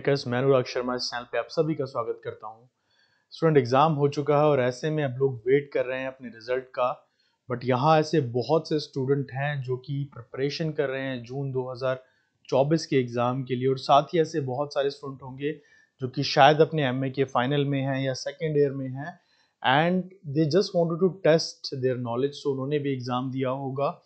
Makers मैं अनुराग शर्मा इस channel पे आप सभी का स्वागत करता हूँ स्टूडेंट एग्ज़ाम हो चुका है और ऐसे में अब लोग वेट कर रहे हैं अपने रिजल्ट का बट यहाँ ऐसे बहुत से स्टूडेंट हैं जो कि प्रिपरेशन कर रहे हैं जून 2024 के एग्ज़ाम के लिए और साथ ही ऐसे बहुत सारे स्टूडेंट होंगे जो कि शायद अपने एम के फाइनल में हैं या सेकेंड ईयर में हैं and they just wanted to test their knowledge so उन्होंने भी एग्ज़ाम दिया होगा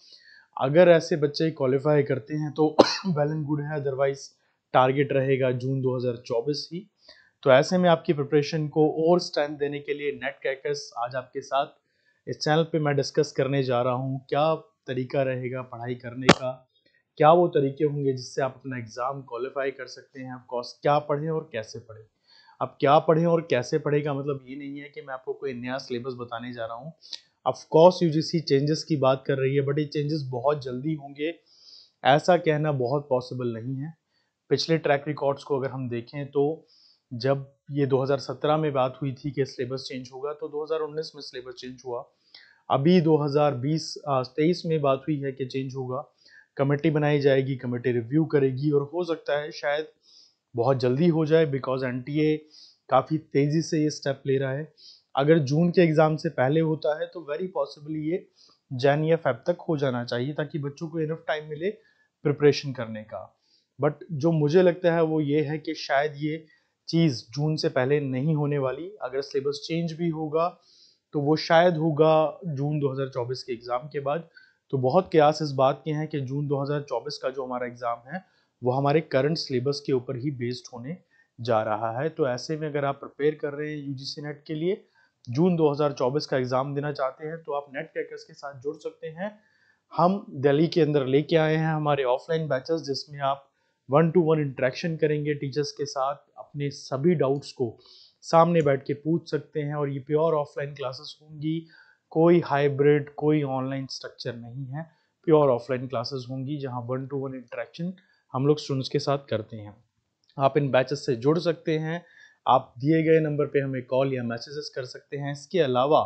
अगर ऐसे बच्चे क्वालिफाई करते हैं तो वेल एंड गुड है अदरवाइज़ टारगेट रहेगा जून 2024 ही तो ऐसे में आपकी प्रिपरेशन को और स्ट्रेंथ देने के लिए नेट कैकर्स आज आपके साथ इस चैनल पे मैं डिस्कस करने जा रहा हूँ क्या तरीका रहेगा पढ़ाई करने का क्या वो तरीके होंगे जिससे आप अपना एग्ज़ाम क्वालिफाई कर सकते हैं ऑफकोर्स क्या पढ़ें और कैसे पढ़ें अब क्या पढ़ें और कैसे पढ़ेगा मतलब ये नहीं है कि मैं आपको कोई नया सिलेबस बताने जा रहा हूँ ऑफकोर्स यू जी चेंजेस की बात कर रही है बट ये चेंजेस बहुत जल्दी होंगे ऐसा कहना बहुत पॉसिबल नहीं है पिछले ट्रैक रिकॉर्ड्स को अगर हम देखें तो जब ये 2017 में बात हुई थी कि सिलेबस चेंज होगा तो 2019 में सिलेबस चेंज हुआ अभी 2020 तेईस में बात हुई है कि चेंज होगा कमेटी बनाई जाएगी कमेटी रिव्यू करेगी और हो सकता है शायद बहुत जल्दी हो जाए बिकॉज एन काफ़ी तेज़ी से ये स्टेप ले रहा है अगर जून के एग्ज़ाम से पहले होता है तो वेरी पॉसिबली ये जैन या फैब तक हो जाना चाहिए ताकि बच्चों को इनफ टाइम मिले प्रिपरेशन करने का बट जो मुझे लगता है वो ये है कि शायद ये चीज़ जून से पहले नहीं होने वाली अगर सिलेबस चेंज भी होगा तो वो शायद होगा जून 2024 के एग्ज़ाम के बाद तो बहुत कयास इस बात के हैं कि जून 2024 का जो हमारा एग्ज़ाम है वो हमारे करंट सिलेबस के ऊपर ही बेस्ड होने जा रहा है तो ऐसे में अगर आप प्रिपेयर कर रहे हैं यूजीसी नेट के लिए जून 2024 का एग्ज़ाम देना चाहते हैं तो आप नेट क्रैकर्स के साथ जुड़ सकते हैं हम दिल्ली के अंदर लेके आए हैं हमारे ऑफलाइन बैचेस जिसमें आप वन टू वन इंट्रैक्शन करेंगे टीचर्स के साथ अपने सभी डाउट्स को सामने बैठ के पूछ सकते हैं और ये प्योर ऑफलाइन क्लासेस होंगी कोई हाइब्रिड कोई ऑनलाइन स्ट्रक्चर नहीं है प्योर ऑफलाइन क्लासेस होंगी जहाँ वन टू वन इंट्रैक्शन हम लोग स्टूडेंट्स के साथ करते हैं आप इन बैचेस से जुड़ सकते हैं आप दिए गए नंबर पर हमें कॉल या मैसेजेस कर सकते हैं इसके अलावा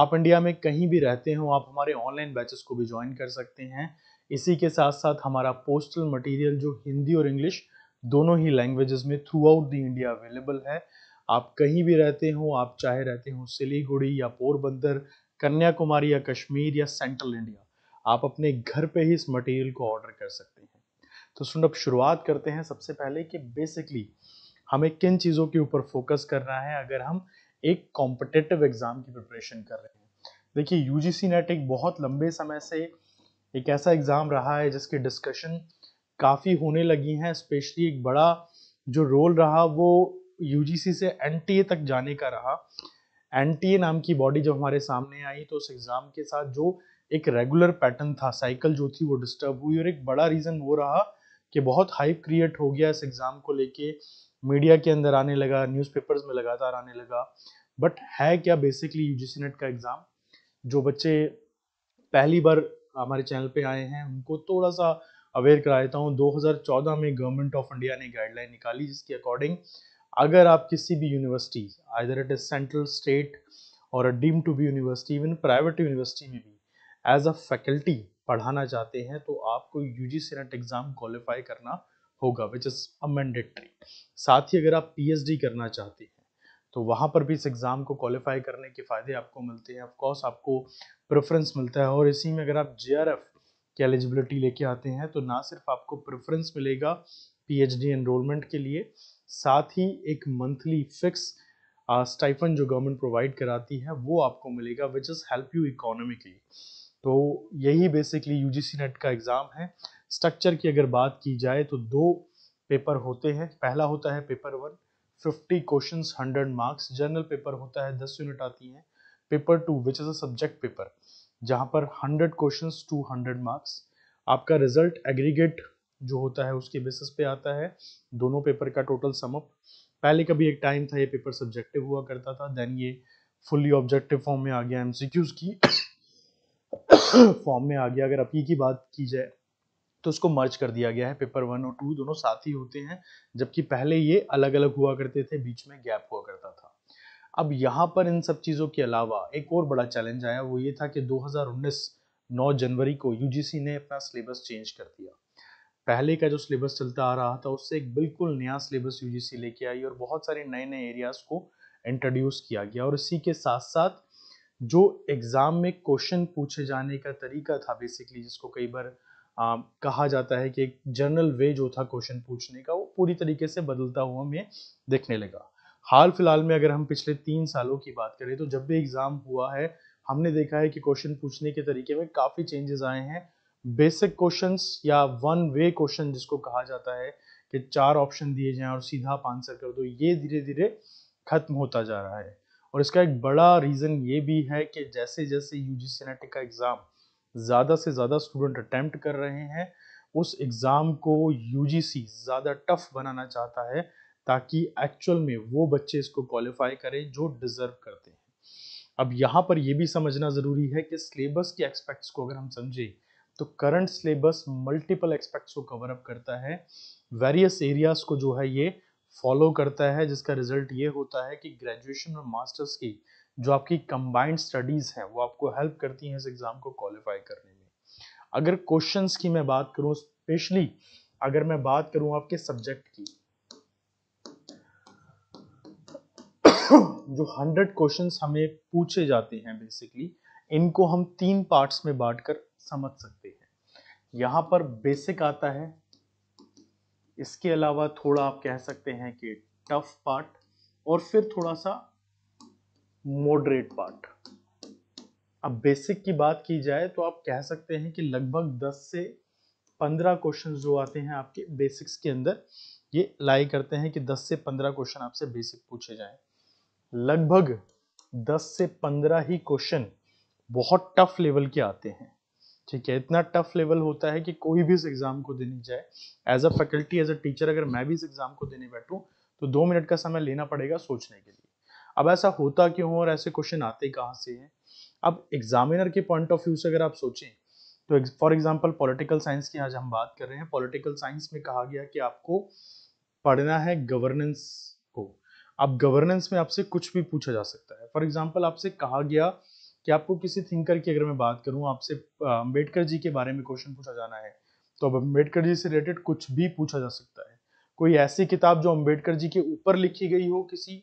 आप इंडिया में कहीं भी रहते हो आप हमारे ऑनलाइन बैचेस को भी ज्वाइन कर सकते हैं इसी के साथ साथ हमारा पोस्टल मटेरियल जो हिंदी और इंग्लिश दोनों ही लैंग्वेजेस में throughout the India available है आप कहीं भी रहते हो आप चाहे रहते हो सिलीगुड़ी या पोरबंदर कन्याकुमारी या कश्मीर या सेंट्रल इंडिया आप अपने घर पे ही इस मटेरियल को ऑर्डर कर सकते हैं तो सुन अब शुरुआत करते हैं सबसे पहले कि बेसिकली हमें किन चीज़ों के ऊपर फोकस करना है अगर हम एक कॉम्पिटेटिव एग्ज़ाम की प्रिपरेशन कर रहे हैं देखिए यूजीसी नेट एक बहुत लंबे समय से एक ऐसा एग्ज़ाम रहा है जिसके डिस्कशन काफ़ी होने लगी हैं स्पेशली एक बड़ा जो रोल रहा वो यूजीसी से एनटीए तक जाने का रहा एनटीए नाम की बॉडी जब हमारे सामने आई तो उस एग्ज़ाम के साथ जो एक रेगुलर पैटर्न था साइकिल जो थी वो डिस्टर्ब हुई और एक बड़ा रीज़न वो रहा कि बहुत हाइप क्रिएट हो गया इस एग्ज़ाम को लेके मीडिया के अंदर आने लगा न्यूज़पेपर्स में लगातार आने लगा बट है क्या बेसिकली यूजीसी नेट का एग्ज़ाम जो बच्चे पहली बार हमारे चैनल पे आए हैं उनको थोड़ा सा अवेयर करा देता हूँ 2014 में गवर्नमेंट ऑफ इंडिया ने गाइडलाइन निकाली जिसके अकॉर्डिंग अगर आप किसी भी university either it is central state और deemed to be university even private university में भी एज अ फैकल्टी पढ़ाना चाहते हैं तो आपको U G NET exam qualify करना होगा विच इज़ अ मैंडेटरी साथ ही अगर आप डी करना चाहते हैं तो वहाँ पर भी इस एग्ज़ाम को क्वालिफाई करने के फ़ायदे आपको मिलते हैं ऑफकोर्स आपको प्रेफरेंस मिलता है और इसी में अगर आप जे आर एफ की एलिजिबिलिटी लेके आते हैं तो ना सिर्फ आपको प्रेफरेंस मिलेगा पी एच डी एनरोलमेंट के लिए साथ ही एक मंथली फिक्स स्टाइफन जो गवर्नमेंट प्रोवाइड कराती है वो आपको मिलेगा which is help you economically तो यही basically U G C NET का एग्ज़ाम है स्ट्रक्चर की अगर बात की जाए तो दो पेपर होते हैं पहला होता है paper one fifty question hundred marks general paper होता है दस यूनिट आती हैं paper two which is a subject paper जहाँ पर hundred question two hundred marks आपका रिजल्ट एग्रीगेट जो होता है उसके बेसिस पे आता है दोनों पेपर का टोटल समअप पहले कभी एक टाइम था ये पेपर सब्जेक्टिव हुआ करता था देन ये फुल्ली ऑब्जेक्टिव फॉर्म में आ गया एमसीक्यूज की फॉर्म में आ गया अगर अपी की बात की जाए तो उसको मर्ज कर दिया गया है पेपर वन और टू दोनों साथ ही होते हैं जबकि पहले ये अलग अलग हुआ करते थे बीच में गैप हुआ करता था अब यहाँ पर इन सब चीज़ों के अलावा एक और बड़ा चैलेंज आया वो ये था कि 2019 9 जनवरी को यूजीसी ने अपना सिलेबस चेंज कर दिया पहले का जो सिलेबस चलता आ रहा था उससे एक बिल्कुल नया सिलेबस यूजीसी लेके आई और बहुत सारे नए नए एरियाज को इंट्रोड्यूस किया गया और इसी के साथ साथ जो एग्ज़ाम में क्वेश्चन पूछे जाने का तरीका था बेसिकली जिसको कई बार आ, कहा जाता है कि एक जनरल वे जो था क्वेश्चन पूछने का वो पूरी तरीके से बदलता हुआ हमें देखने लगा हाल फिलहाल में अगर हम पिछले तीन सालों की बात करें तो जब भी एग्ज़ाम हुआ है हमने देखा है कि क्वेश्चन पूछने के तरीके में काफ़ी चेंजेस आए हैं बेसिक क्वेश्चन या वन वे क्वेश्चन जिसको कहा जाता है कि चार ऑप्शन दिए जाएं और सीधा आप आंसर कर दो ये धीरे धीरे खत्म होता जा रहा है और इसका एक बड़ा रीज़न ये भी है कि जैसे जैसे यूजीसी जी का एग्ज़ाम ज़्यादा से ज़्यादा स्टूडेंट अटैम्प्ट कर रहे हैं उस एग्ज़ाम को यू ज़्यादा टफ बनाना चाहता है ताकि एक्चुअल में वो बच्चे इसको क्वालिफाई करें जो डिज़र्व करते हैं अब यहाँ पर यह भी समझना ज़रूरी है कि सिलेबस के एक्सपेक्ट्स को अगर हम समझें तो करंट सिलेबस मल्टीपल एक्सपेक्ट्स को कवर अप करता है वेरियस एरियाज को जो है ये फॉलो करता है जिसका रिजल्ट ये होता है कि ग्रेजुएशन और मास्टर्स की जो आपकी कंबाइंड स्टडीज़ हैं वो आपको हेल्प करती हैं इस एग्ज़ाम को क्वालिफाई करने में अगर क्वेश्चन की मैं बात करूँ स्पेशली अगर मैं बात करूँ आपके सब्जेक्ट की जो हंड्रेड क्वेश्चन हमें पूछे जाते हैं बेसिकली इनको हम तीन पार्ट्स में बांटकर समझ सकते हैं यहाँ पर बेसिक आता है इसके अलावा थोड़ा आप कह सकते हैं कि टफ पार्ट और फिर थोड़ा सा मॉडरेट पार्ट अब बेसिक की बात की जाए तो आप कह सकते हैं कि लगभग 10 से 15 क्वेश्चन जो आते हैं आपके बेसिक्स के अंदर ये लाई करते हैं कि 10 से 15 क्वेश्चन आपसे बेसिक पूछे जाएं लगभग 10 से 15 ही क्वेश्चन बहुत टफ लेवल के आते हैं ठीक है इतना टफ लेवल होता है कि कोई भी इस एग्ज़ाम को देने जाए as a faculty as a teacher अगर मैं भी इस एग्ज़ाम को देने बैठूँ तो दो मिनट का समय लेना पड़ेगा सोचने के लिए अब ऐसा होता क्यों और ऐसे क्वेश्चन आते कहाँ से हैं अब एग्जामिनर के पॉइंट ऑफ व्यू से अगर आप सोचें तो फॉर एग्जाम्पल पॉलिटिकल साइंस की आज हम बात कर रहे हैं पॉलिटिकल साइंस में कहा गया कि आपको पढ़ना है गवर्नेंस को अब गवर्नेंस में आपसे कुछ भी पूछा जा सकता है फॉर एग्जाम्पल आपसे कहा गया कि आपको किसी थिंकर की अगर मैं बात करूं आपसे अम्बेडकर जी के बारे में क्वेश्चन पूछा जाना है तो अब अम्बेडकर जी से रिलेटेड कुछ भी पूछा जा सकता है कोई ऐसी किताब जो अम्बेडकर जी के ऊपर लिखी गई हो किसी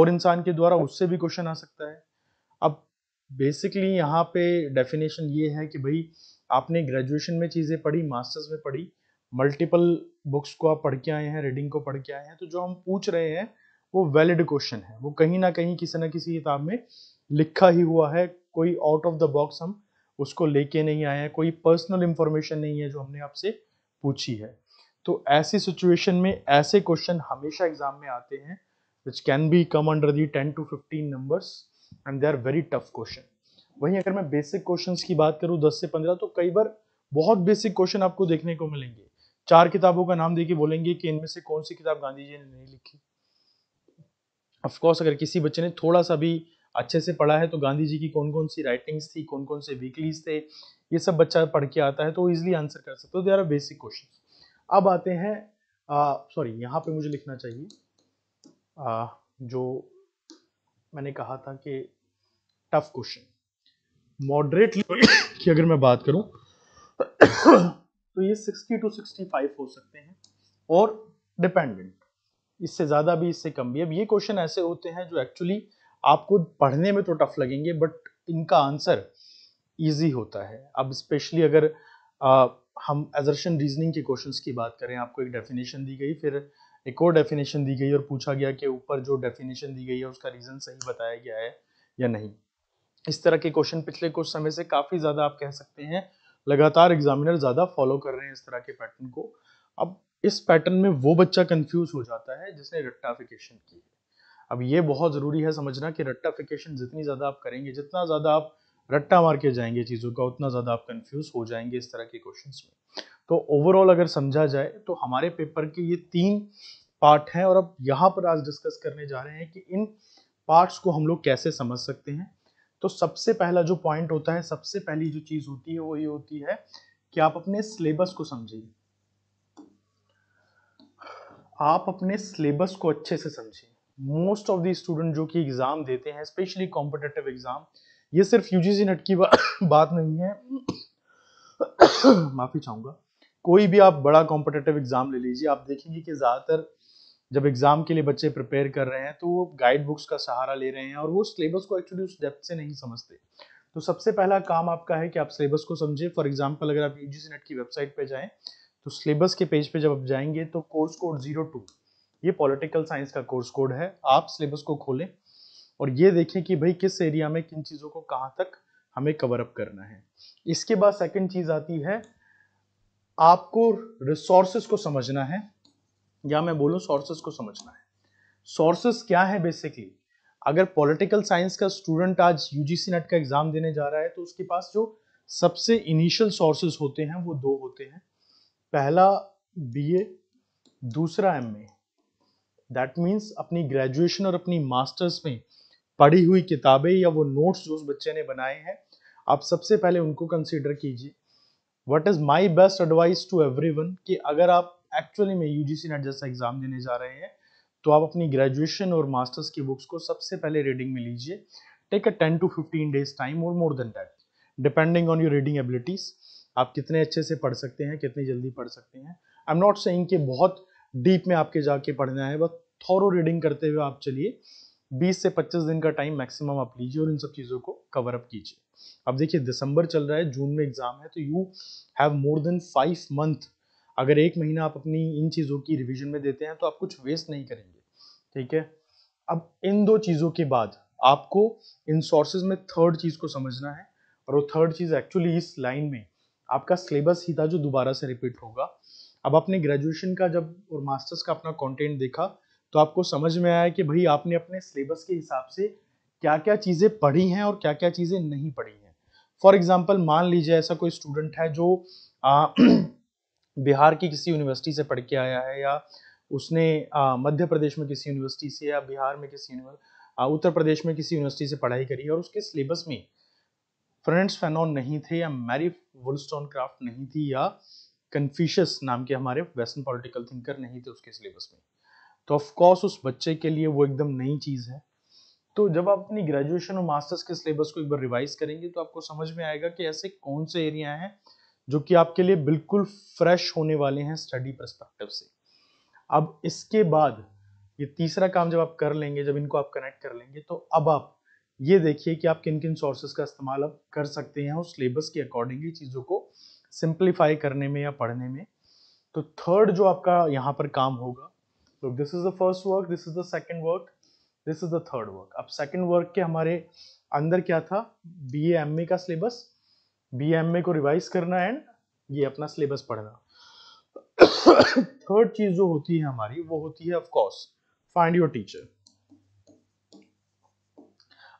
और इंसान के द्वारा उससे भी क्वेश्चन आ सकता है अब बेसिकली यहाँ पे डेफिनेशन ये है कि भाई आपने ग्रेजुएशन में चीज़ें पढ़ी मास्टर्स में पढ़ी मल्टीपल बुक्स को आप पढ़ के आए हैं रीडिंग को पढ़ के आए हैं तो जो हम पूछ रहे हैं वो वैलिड क्वेश्चन है वो कहीं ना कहीं किसी ना किसी किताब में लिखा ही हुआ है कोई आउट ऑफ द बॉक्स हम उसको लेके नहीं आए हैं कोई पर्सनल इंफॉर्मेशन नहीं है जो हमने आपसे पूछी है तो ऐसी सिचुएशन में ऐसे क्वेश्चन हमेशा एग्जाम में आते हैं which can be come under the ten to fifteen numbers and they are very tough question वहीं अगर मैं बेसिक क्वेश्चन की बात करूँ दस से पंद्रह तो कई बार बहुत बेसिक क्वेश्चन आपको देखने को मिलेंगे चार किताबों का नाम देके बोलेंगे कि इनमें से कौन सी किताब गांधी जी ने नहीं लिखी ऑफकोर्स अगर किसी बच्चे ने थोड़ा सा भी अच्छे से पढ़ा है तो गांधी जी की कौन कौन सी राइटिंग्स थी कौन कौन से वीकलीज थे ये सब बच्चा पढ़ के आता है तो इजिली आंसर कर सकते हो दे आर बेसिक क्वेश्चन अब आते हैं सॉरी यहाँ पे मुझे लिखना चाहिए आ, जो मैंने कहा था कि टफ क्वेश्चन मॉडरेट की अगर मैं बात करूं तो ये 60 टू 65 हो सकते हैं और डिपेंडेंट इससे ज़्यादा भी इससे कम भी अब ये क्वेश्चन ऐसे होते हैं जो एक्चुअली आपको पढ़ने में तो टफ लगेंगे बट इनका आंसर ईजी होता है अब स्पेशली अगर आ, हम एजर्शन रीजनिंग के क्वेश्चंस की बात करें आपको एक डेफिनेशन दी गई फिर एक और डेफिनेशन दी गई और पूछा गया कि ऊपर जो डेफिनेशन दी गई है उसका रीज़न सही बताया गया है या नहीं इस तरह के क्वेश्चन पिछले कुछ समय से काफ़ी ज़्यादा आप कह सकते हैं लगातार एग्जामिनर ज़्यादा फॉलो कर रहे हैं इस तरह के पैटर्न को अब इस पैटर्न में वो बच्चा कंफ्यूज हो जाता है जिसने रट्टाफिकेशन की है अब ये बहुत ज़रूरी है समझना कि रट्टाफिकेशन जितनी ज़्यादा आप करेंगे जितना ज़्यादा आप रट्टा मार के जाएंगे चीज़ों का उतना ज़्यादा आप कंफ्यूज हो जाएंगे इस तरह के क्वेश्चन में तो ओवरऑल अगर समझा जाए तो हमारे पेपर के ये तीन पार्ट हैं और अब यहाँ पर आज डिस्कस करने जा रहे हैं कि इन पार्ट्स को हम लोग कैसे समझ सकते हैं तो सबसे पहला जो पॉइंट होता है सबसे पहली जो चीज़ होती है वो ये होती है कि आप अपने सिलेबस को समझिए आप अपने सिलेबस को अच्छे से समझिए मोस्ट ऑफ दी स्टूडेंट जो कि एग्ज़ाम देते हैं स्पेशली कॉम्पिटेटिव एग्ज़ाम ये सिर्फ यू जी नेट की बात नहीं है माफ़ी चाहूंगा कोई भी आप बड़ा कॉम्पिटेटिव एग्ज़ाम ले लीजिए आप देखेंगे कि ज़्यादातर जब एग्ज़ाम के लिए बच्चे प्रिपेयर कर रहे हैं तो वो गाइड बुक्स का सहारा ले रहे हैं और वो सिलेबस को एक्चुअली उस डेप्थ से नहीं समझते तो सबसे पहला काम आपका है कि आप सिलेबस को समझे फॉर एग्जाम्पल अगर आप यूजीसी नेट की वेबसाइट पर जाएं तो सिलेबस के पेज पे जब आप जाएंगे तो कोर्स कोड जीरो टू ये पॉलिटिकल साइंस का कोर्स कोड है आप सिलेबस को खोलें और ये देखें कि भाई किस एरिया में किन चीज़ों को कहाँ तक हमें कवर अप करना है इसके बाद सेकंड चीज़ आती है आपको रिसोर्सेज को समझना है या मैं बोलूँ सोर्सेस को समझना है सोर्सेस क्या है बेसिकली अगर पॉलिटिकल साइंस का स्टूडेंट आज यूजीसी नेट का एग्जाम देने जा रहा है तो उसके पास जो सबसे इनिशियल सोर्सेस होते हैं वो दो होते हैं पहला बीए दूसरा एमए दैट मीन्स अपनी ग्रेजुएशन और अपनी मास्टर्स में पढ़ी हुई किताबें या वो नोट्स जो उस बच्चे ने बनाए हैं आप सबसे पहले उनको कंसिडर कीजिए what is my best advice to every कि अगर आप एक्चुअली में यू जी नेट जैसा एग्ज़ाम देने जा रहे हैं तो आप अपनी ग्रेजुएशन और मास्टर्स की बुक्स को सबसे पहले रीडिंग में लीजिए take a ten to fifteen days time और more than that depending on your reading abilities आप कितने अच्छे से पढ़ सकते हैं कितनी जल्दी पढ़ सकते हैं आई एम नॉट से बहुत डीप में आपके जाके पढ़ना है बस थॉरो रीडिंग करते हुए आप चलिए 20 से 25 दिन का टाइम मैक्सिमम आप लीजिए और इन सब चीज़ों को कवर अप कीजिए अब देखिए दिसंबर चल रहा है जून में एग्जाम है तो you have more than five month अगर एक महीना आप अपनी इन चीज़ों की रिविजन में देते हैं तो आप कुछ वेस्ट नहीं करेंगे ठीक है अब इन दो चीज़ों के बाद आपको इन सोर्सेज में थर्ड चीज़ को समझना है और वो थर्ड चीज़ एक्चुअली इस लाइन में आपका सिलेबस ही था जो दोबारा से रिपीट होगा अब आपने ग्रेजुएशन का जब और मास्टर्स का अपना कंटेंट देखा तो आपको समझ में आया कि भाई आपने अपने सिलेबस के हिसाब से क्या क्या चीज़ें पढ़ी हैं और क्या क्या चीज़ें नहीं पढ़ी हैं फॉर एग्जाम्पल मान लीजिए ऐसा कोई स्टूडेंट है जो आ, बिहार की किसी यूनिवर्सिटी से पढ़ के आया है या उसने मध्य प्रदेश में किसी यूनिवर्सिटी से या बिहार में किसी उत्तर प्रदेश में किसी यूनिवर्सिटी से पढ़ाई करी है और उसके सिलेबस में फ्रेंड्स फेनॉन नहीं थे या मैरी वुलस्टोन क्राफ्ट नहीं थी या कन्फ्यूशस नाम के हमारे वेस्टर्न पॉलिटिकल थिंकर नहीं थे उसके सिलेबस में तो ऑफकोर्स उस बच्चे के लिए वो एकदम नई चीज़ है तो जब आप अपनी ग्रेजुएशन और मास्टर्स के सिलेबस को एक बार रिवाइज करेंगे तो आपको समझ में आएगा कि ऐसे कौन से एरिया हैं जो कि आपके लिए बिल्कुल फ्रेश होने वाले हैं स्टडी परस्पेक्टिव से अब इसके बाद ये तीसरा काम जब आप कर लेंगे जब इनको आप कनेक्ट कर लेंगे तो अब आप ये देखिए कि आप किन किन सोर्सेज का इस्तेमाल अब कर सकते हैं और सिलेबस के अकॉर्डिंगली चीज़ों को सिंप्लीफाई करने में या पढ़ने में तो थर्ड जो आपका यहाँ पर काम होगा तो this is the first work this is the second work this is the third work अब सेकेंड वर्क के हमारे अंदर क्या था बी एम ए का सिलेबस बी एम ए को रिवाइज करना एंड ये अपना सिलेबस पढ़ना थर्ड चीज जो होती है हमारी वो होती है ऑफकोर्स फाइंड योर टीचर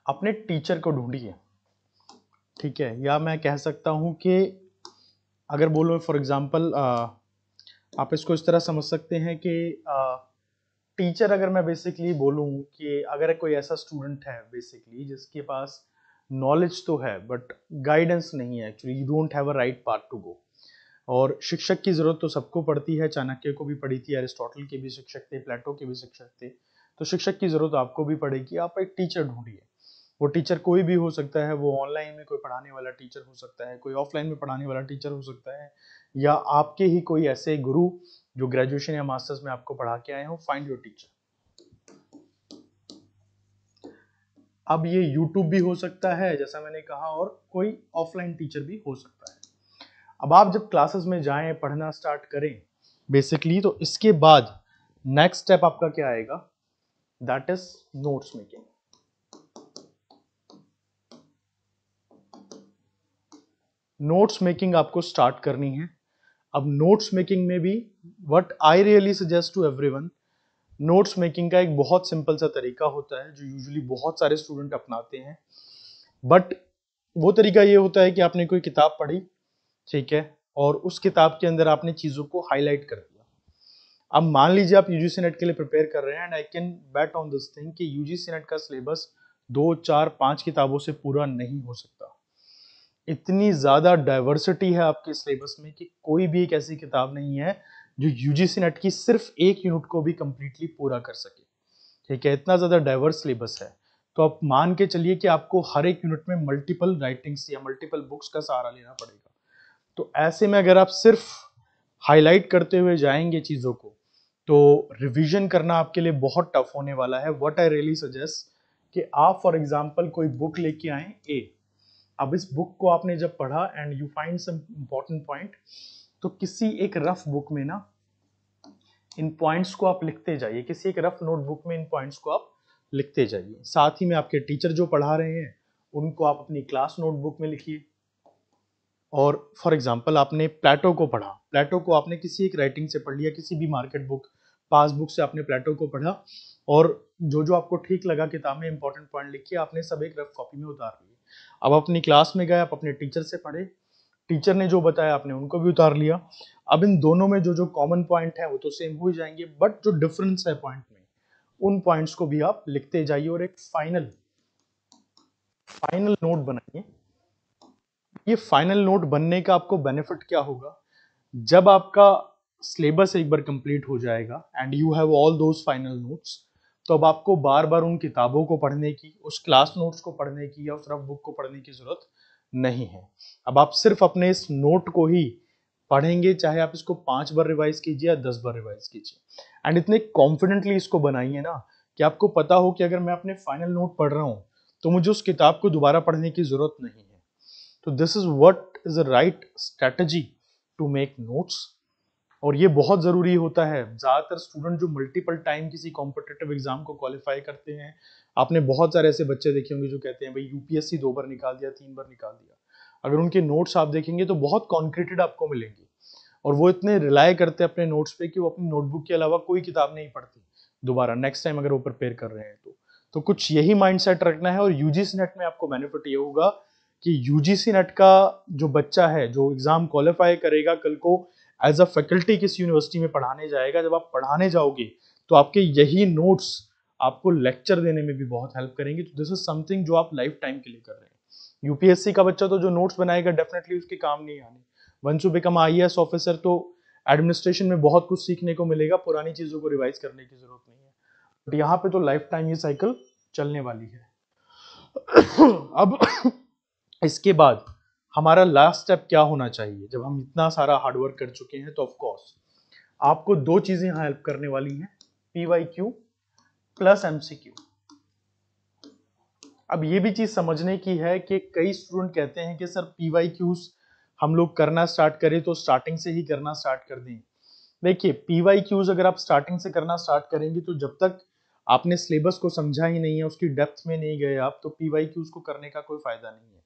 अपने टीचर को ढूंढिए ठीक है या मैं कह सकता हूं कि अगर बोलो फॉर एग्ज़ाम्पल आप इसको इस तरह समझ सकते हैं कि टीचर अगर मैं बेसिकली बोलूँ कि अगर कोई ऐसा स्टूडेंट है बेसिकली जिसके पास नॉलेज तो है बट गाइडेंस नहीं है actually you don't have a right path to go और शिक्षक की ज़रूरत तो सबको पड़ती है चाणक्य को भी पड़ी थी अरिस्टोटल के भी शिक्षक थे प्लेटो के भी शिक्षक थे तो शिक्षक की ज़रूरत आपको भी पड़ेगी आप एक टीचर ढूंढिए वो टीचर कोई भी हो सकता है वो ऑनलाइन में कोई पढ़ाने वाला टीचर हो सकता है कोई ऑफलाइन में पढ़ाने वाला टीचर हो सकता है या आपके ही कोई ऐसे गुरु जो ग्रेजुएशन या मास्टर्स में आपको पढ़ा के आए हो फाइंड योर टीचर अब ये यूट्यूब भी हो सकता है जैसा मैंने कहा और कोई ऑफलाइन टीचर भी हो सकता है अब आप जब क्लासेस में जाएं पढ़ना स्टार्ट करें बेसिकली तो इसके बाद नेक्स्ट स्टेप आपका क्या आएगा that is notes making notes making आपको स्टार्ट करनी है अब नोट्स मेकिंग में भी what I really suggest to everyone notes making का एक बहुत सिंपल सा तरीका होता है जो यूजली बहुत सारे स्टूडेंट अपनाते हैं बट वो तरीका ये होता है कि आपने कोई किताब पढ़ी ठीक है और उस किताब के अंदर आपने चीज़ों को हाईलाइट कर दिया अब मान लीजिए आप यू जी नेट के लिए प्रिपेयर कर रहे हैं and I can bet on this thing कि यू जी नेट का सिलेबस दो चार पाँच किताबों से पूरा नहीं हो सकता इतनी ज़्यादा डाइवर्सिटी है आपके सिलेबस में कि कोई भी एक ऐसी किताब नहीं है जो यूजीसी नेट की सिर्फ एक यूनिट को भी कम्प्लीटली पूरा कर सके ठीक है इतना ज़्यादा डाइवर्स सिलेबस है तो आप मान के चलिए कि आपको हर एक यूनिट में मल्टीपल राइटिंग्स या मल्टीपल बुक्स का सहारा लेना पड़ेगा तो ऐसे में अगर आप सिर्फ हाईलाइट करते हुए जाएंगे चीज़ों को तो रिविजन करना आपके लिए बहुत टफ होने वाला है वट आई रियली सजेस्ट कि आप फॉर एग्जाम्पल कोई बुक लेके आए ए अब इस बुक को आपने जब पढ़ा and you find some important point तो किसी एक रफ बुक में ना इन पॉइंट्स को आप लिखते जाइए किसी एक रफ नोटबुक में इन पॉइंट्स को आप लिखते जाइए साथ ही में आपके टीचर जो पढ़ा रहे हैं उनको आप अपनी क्लास नोटबुक में लिखिए और फॉर एग्जाम्पल आपने प्लेटो को पढ़ा प्लेटो को आपने किसी एक राइटिंग से पढ़ लिया किसी भी मार्केट बुक पासबुक से आपने प्लेटो को पढ़ा और जो जो आपको ठीक लगा किताब में इंपॉर्टेंट पॉइंट लिखिए आपने सब एक रफ कॉपी में उतार लिए अब अपनी क्लास में गए आप अपने टीचर से पढ़े टीचर ने जो बताया आपने उनको भी उतार लिया अब इन दोनों में जो जो कॉमन पॉइंट है वो तो सेम हो ही जाएंगे बट जो डिफरेंस है पॉइंट में उन पॉइंट्स को भी आप लिखते जाइए और एक फाइनल फाइनल नोट बनाइए ये फाइनल नोट बनने का आपको बेनिफिट क्या होगा जब आपका सिलेबस एक बार कंप्लीट हो जाएगा and you have all those final notes तो अब आपको बार बार उन किताबों को पढ़ने की उस क्लास नोट्स को पढ़ने की या उस रफ बुक को पढ़ने की ज़रूरत नहीं है अब आप सिर्फ अपने इस नोट को ही पढ़ेंगे चाहे आप इसको पांच बार रिवाइज कीजिए या दस बार रिवाइज कीजिए एंड इतने कॉन्फिडेंटली इसको बनाइए ना कि आपको पता हो कि अगर मैं अपने फाइनल नोट पढ़ रहा हूँ तो मुझे उस किताब को दोबारा पढ़ने की ज़रूरत नहीं है तो this is what is a right strategy to make notes और ये बहुत ज़रूरी होता है ज़्यादातर स्टूडेंट जो मल्टीपल टाइम किसी कॉम्पिटेटिव एग्ज़ाम को क्वालिफाई करते हैं आपने बहुत सारे ऐसे बच्चे देखे होंगे जो कहते हैं भाई यूपीएससी दो बार निकाल दिया तीन बार निकाल दिया अगर उनके नोट्स आप देखेंगे तो बहुत कॉन्क्रीटेड आपको मिलेंगे और वो इतने रिलाय करते हैं अपने नोट्स पे कि वो अपनी नोटबुक के अलावा कोई किताब नहीं पढ़ती दोबारा नेक्स्ट टाइम अगर वो प्रिपेयर कर रहे हैं तो तो कुछ यही माइंडसेट रखना है और यूजीसी नेट में आपको बेनिफिट ये होगा कि यूजीसी नेट का जो बच्चा है जो एग्जाम क्वालिफाई करेगा कल को एज अ फैकल्टी किस यूनिवर्सिटी में पढ़ाने जाएगा जब आप पढ़ाने जाओगे तो आपके यही नोट्स आपको लेक्चर देने में भी बहुत हेल्प करेंगे तो दिस इज समथिंग जो आप लाइफ टाइम के लिए कर रहे हैं यूपीएससी का बच्चा तो जो नोट्स बनाएगा डेफिनेटली उसके काम नहीं आने once you become I officer तो एडमिनिस्ट्रेशन में बहुत कुछ सीखने को मिलेगा पुरानी चीज़ों को रिवाइज करने की जरूरत नहीं है बट यहाँ पे तो लाइफ टाइम ये साइकिल चलने वाली है अब इसके बाद हमारा लास्ट स्टेप क्या होना चाहिए जब हम इतना सारा हार्डवर्क कर चुके हैं तो ऑफकोर्स आपको दो चीजें यहां हेल्प करने वाली हैं P Y Q plus M C Q अब ये भी चीज समझने की है कि कई स्टूडेंट कहते हैं कि सर पी वाई क्यूज हम लोग करना स्टार्ट करें तो स्टार्टिंग से ही करना स्टार्ट कर दें देखिए पी वाई क्यूज अगर आप स्टार्टिंग से करना स्टार्ट करेंगे तो जब तक आपने सिलेबस को समझा ही नहीं है उसकी डेप्थ में नहीं गए आप तो पी वाई क्यूज को करने का कोई फायदा नहीं है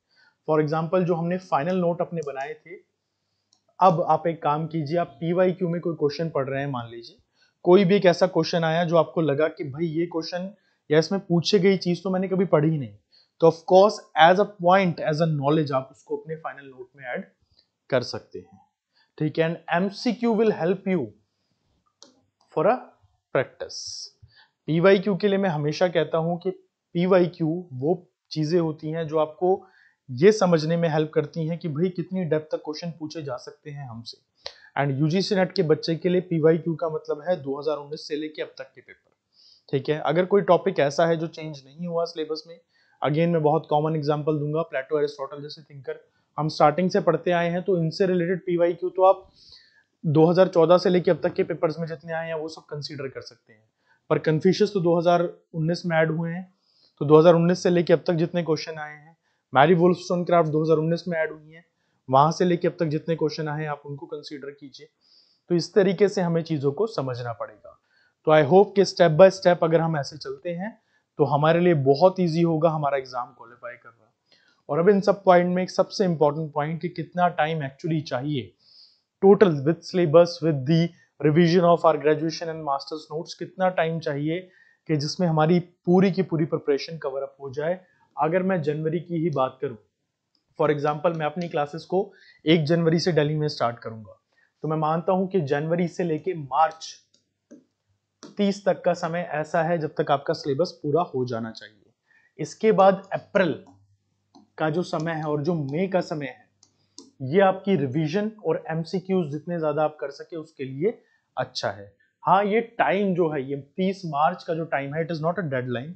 फॉर एग्जाम्पल जो हमने फाइनल नोट अपने बनाए थे अब आप एक काम कीजिए आप पी वाई क्यू में कोई क्वेश्चन पढ़ रहे हैं मान लीजिए कोई भी एक ऐसा क्वेश्चन आया जो आपको लगा कि भाई ये क्वेश्चन या इसमें पूछे गई चीज तो मैंने कभी पढ़ी ही नहीं तो of course as a point as a knowledge आप उसको अपने फाइनल नोट में एड कर सकते हैं ठीक है and MCQ will help you for a practice PY Q के लिए मैं हमेशा कहता हूं कि पीवाई क्यू वो चीजें होती हैं जो आपको ये समझने में हेल्प करती हैं कि भाई कितनी डेप्थ तक क्वेश्चन पूछे जा सकते हैं हमसे एंड यूजीसी नेट के बच्चे के लिए पी का मतलब है 2019 से लेके अब तक के पेपर ठीक है अगर कोई टॉपिक ऐसा है जो चेंज नहीं हुआ सिलेबस में अगेन मैं बहुत कॉमन एग्जाम्पल दूंगा प्लेटो एरिस्टोटल जैसे थिंकर हम स्टार्टिंग से पढ़ते आए हैं तो इनसे रिलेटेड पी तो आप 2014 से लेके अब तक के पेपर्स में जितने आए हैं वो सब कंसीडर कर सकते हैं पर कन्फ्यूशस तो 2019 में ऐड हुए हैं तो 2019 से लेके अब तक जितने क्वेश्चन आए हैं मैरी वुल्फ क्राफ्ट 2019 में ऐड हुई हैं वहां से लेके अब तक जितने क्वेश्चन आए आप उनको कंसीडर कीजिए तो इस तरीके से हमें चीज़ों को समझना पड़ेगा तो आई होप कि स्टेप बाय स्टेप अगर हम ऐसे चलते हैं तो हमारे लिए बहुत ईजी होगा हमारा एग्जाम क्वालिफाई करना और अब इन सब पॉइंट में एक सबसे इंपॉर्टेंट पॉइंट कि कितना टाइम एक्चुअली चाहिए total with syllabus with the revision of our graduation and masters notes कितना टाइम चाहिए कि जिसमें हमारी पूरी की पूरी प्रिपरेशन कवर अप हो जाए अगर मैं जनवरी की ही बात करूं फॉर एग्जाम्पल मैं अपनी क्लासेस को एक जनवरी से दिल्ली में स्टार्ट करूंगा तो मैं मानता हूं कि जनवरी से लेके मार्च तीस तक का समय ऐसा है जब तक आपका सिलेबस पूरा हो जाना चाहिए इसके बाद अप्रैल का जो समय है और जो मई का समय है ये आपकी रिवीजन और एमसीक्यूज जितने ज्यादा आप कर सके उसके लिए अच्छा है हाँ ये टाइम जो है ये 30 मार्च का जो टाइम है it is not a deadline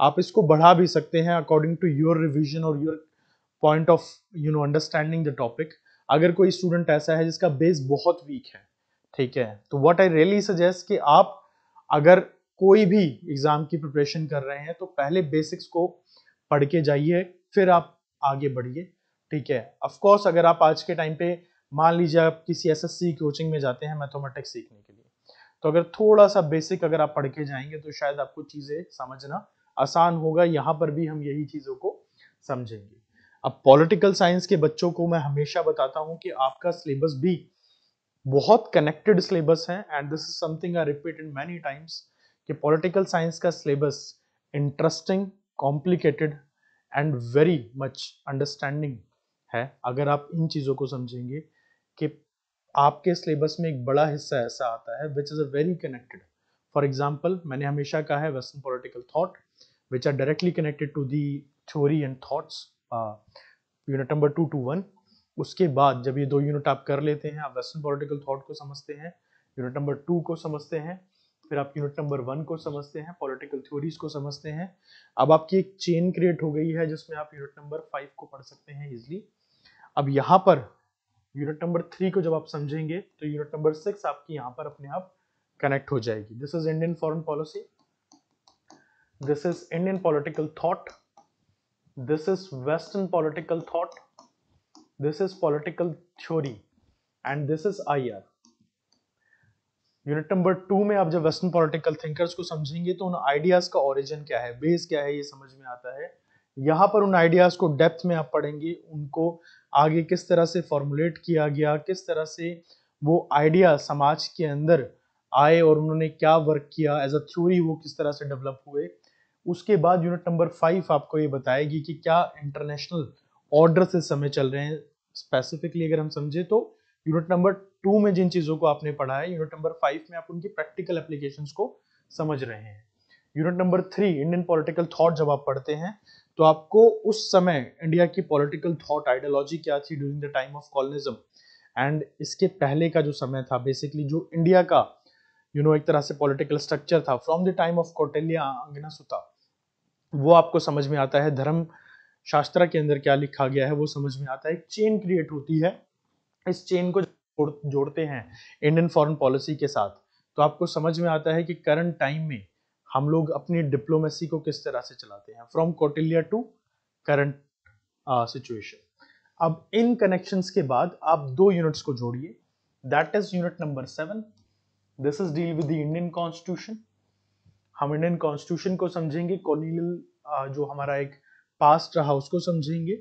आप इसको बढ़ा भी सकते हैं अकॉर्डिंग टू योर रिविजन और your point of you know understanding the topic अगर कोई स्टूडेंट ऐसा है जिसका बेस बहुत वीक है ठीक है तो वट आई रियली सजेस्ट कि आप अगर कोई भी एग्जाम की प्रिपरेशन कर रहे हैं तो पहले बेसिक्स को पढ़ के जाइए फिर आप आगे बढ़िए ठीक है अफकोर्स अगर आप आज के टाइम पे मान लीजिए आप किसी एस एस कोचिंग में जाते हैं मैथोमेटिक्स सीखने के लिए तो अगर थोड़ा सा बेसिक अगर आप पढ़ के जाएंगे तो शायद आपको चीज़ें समझना आसान होगा यहाँ पर भी हम यही चीज़ों को समझेंगे अब पॉलिटिकल साइंस के बच्चों को मैं हमेशा बताता हूँ कि आपका सिलेबस भी बहुत कनेक्टेड सिलेबस है and this is something I repeated many times कि पॉलिटिकल साइंस का syllabus interesting complicated and very much understanding है अगर आप इन चीज़ों को समझेंगे कि आपके सिलेबस में एक बड़ा हिस्सा ऐसा आता है which is a very connected for example मैंने हमेशा कहा है western political thought which are directly connected to the theory and thoughts unit number two two one उसके बाद जब ये दो यूनिट आप कर लेते हैं आप वेस्टर्न पॉलिटिकल थॉट को समझते हैं यूनिट नंबर टू को समझते हैं फिर आप यूनिट नंबर वन को समझते हैं पॉलिटिकल थ्योरीज को समझते हैं अब आपकी एक चेन क्रिएट हो गई है जिसमें आप यूनिट नंबर फाइव को पढ़ सकते हैं इजली अब यहाँ पर यूनिट नंबर थ्री को जब आप समझेंगे तो यूनिट नंबर सिक्स आपकी यहाँ पर अपने आप कनेक्ट हो जाएगी this is Indian foreign policy This is Indian political thought. This is Western political thought. This is political theory. And this is I R unit number two में आप जब वेस्टर्न पॉलिटिकल थिंकर्स को समझेंगे तो उन ideas का origin क्या है बेस क्या है ये समझ में आता है यहाँ पर उन आइडियाज को डेप्थ में आप पढ़ेंगे उनको आगे किस तरह से फॉर्मुलेट किया गया किस तरह से वो आइडिया समाज के अंदर आए और उन्होंने क्या वर्क किया एज अ थ्योरी वो किस तरह से डेवलप हुए उसके बाद यूनिट नंबर फाइव आपको ये बताएगी कि क्या इंटरनेशनल ऑर्डर से समय चल रहे हैं स्पेसिफिकली अगर हम समझे तो यूनिट नंबर टू में जिन चीज़ों को आपने पढ़ा है यूनिट नंबर फाइव में आप उनकी प्रैक्टिकल एप्लीकेशन को समझ रहे हैं unit number three Indian political thought जब आप पढ़ते हैं तो आपको उस समय इंडिया की पॉलिटिकल थॉट आइडियोलॉजी क्या थी during the time of colonialism and इसके पहले का जो समय था बेसिकली जो इंडिया का यू you नो know, एक तरह से पॉलिटिकल स्ट्रक्चर था from the time of Kautilya अंगना सुता वो आपको समझ में आता है धर्म शास्त्र के अंदर क्या लिखा गया है वो समझ में आता है एक चेन क्रिएट होती है इस चेन को जोड़ते हैं इंडियन फॉरेन पॉलिसी के साथ तो आपको समझ में आता है कि करंट टाइम में हम लोग अपनी डिप्लोमेसी को किस तरह से चलाते हैं from Kautilya to current situation अब इन कनेक्शन के बाद आप दो यूनिट्स को जोड़िए that is unit number seven this is deal with the Indian constitution हम इंडियन कॉन्स्टिट्यूशन को समझेंगे कॉलोनियल जो हमारा एक पास्ट रहा उसको समझेंगे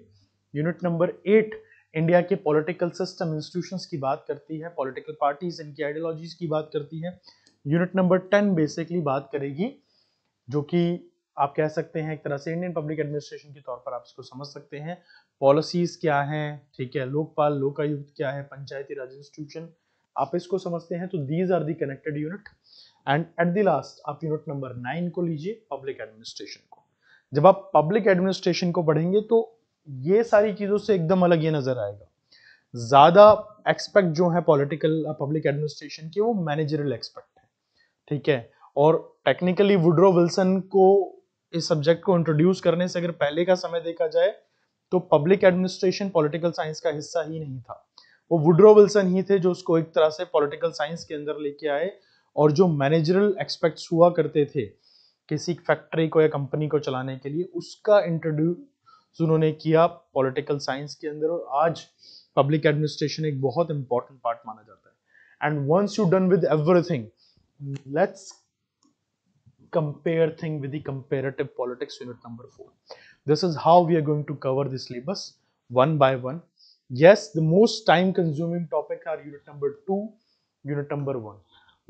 यूनिट नंबर एट इंडिया के पॉलिटिकल सिस्टम इंस्टीट्यूशंस की बात करती है पॉलिटिकल पार्टीज इनकी आइडियोलॉजीज की बात करती है यूनिट नंबर टेन बेसिकली बात करेगी जो कि आप कह सकते हैं एक तरह से इंडियन पब्लिक एडमिनिस्ट्रेशन के तौर पर आप इसको समझ सकते हैं पॉलिसीज क्या हैं ठीक है लोकपाल लोकायुक्त क्या है पंचायती राज इंस्टीट्यूशन आप इसको समझते हैं तो these are the connected unit and at the last आप यूनिट नंबर नाइन को लीजिए पब्लिक एडमिनिस्ट्रेशन को जब आप पब्लिक एडमिनिस्ट्रेशन को पढ़ेंगे तो ये सारी चीज़ों से एकदम अलग ये नज़र आएगा ज़्यादा एक्सपेक्ट जो है पॉलिटिकल पब्लिक एडमिनिस्ट्रेशन के वो मैनेजरल एक्सपेक्ट है ठीक है और टेक्निकली वुड्रो विल्सन को इस सब्जेक्ट को इंट्रोड्यूस करने से अगर पहले का समय देखा जाए तो पब्लिक एडमिनिस्ट्रेशन पॉलिटिकल साइंस का हिस्सा ही नहीं था वो वुड्रो विल्सन ही थे जो उसको एक तरह से पॉलिटिकल साइंस के अंदर लेके आए और जो मैनेजरल एक्सपेक्ट हुआ करते थे किसी फैक्ट्री को या कंपनी को चलाने के लिए उसका इंट्रोड्यूस उन्होंने किया पॉलिटिकल साइंस के अंदर और आज पब्लिक एडमिनिस्ट्रेशन एक बहुत इंपॉर्टेंट पार्ट माना जाता है and once you done with everything let's compare thing with comparative politics unit number four this is how we are going to cover this syllabus one by one yes the most time consuming topic are unit number two unit number one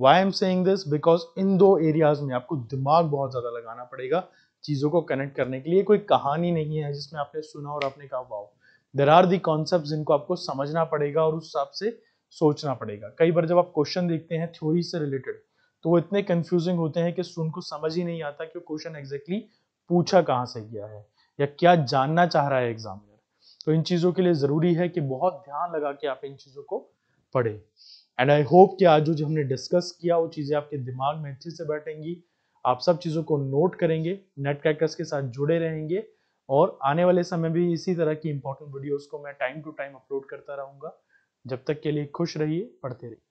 why am saying this because इन दो areas में आपको दिमाग बहुत ज़्यादा लगाना पड़ेगा चीज़ों को कनेक्ट करने के लिए कोई कहानी नहीं है जिसमें आपने सुना और आपने कहा wow there are the concept जिनको आपको समझना पड़ेगा और उस हिसाब से सोचना पड़ेगा कई बार जब आप क्वेश्चन देखते हैं थ्योरी से रिलेटेड तो वो इतने कंफ्यूजिंग होते हैं कि स्टूडेंट को समझ ही नहीं आता कि क्वेश्चन एग्जैक्टली पूछा कहाँ से गया है या क्या जानना चाह रहा है एग्जामिनर तो इन चीज़ों के लिए ज़रूरी है कि बहुत ध्यान लगा के आप इन चीज़ों को पढ़े एंड आई होप कि आज जो हमने डिस्कस किया वो चीज़ें आपके दिमाग में अच्छे से बैठेंगी आप सब चीज़ों को नोट करेंगे नेट क्रैकर्स के साथ जुड़े रहेंगे और आने वाले समय भी इसी तरह की इंपॉर्टेंट वीडियोज को मैं टाइम टू टाइम अपलोड करता रहूँगा जब तक के लिए खुश रहिए पढ़ते रहिए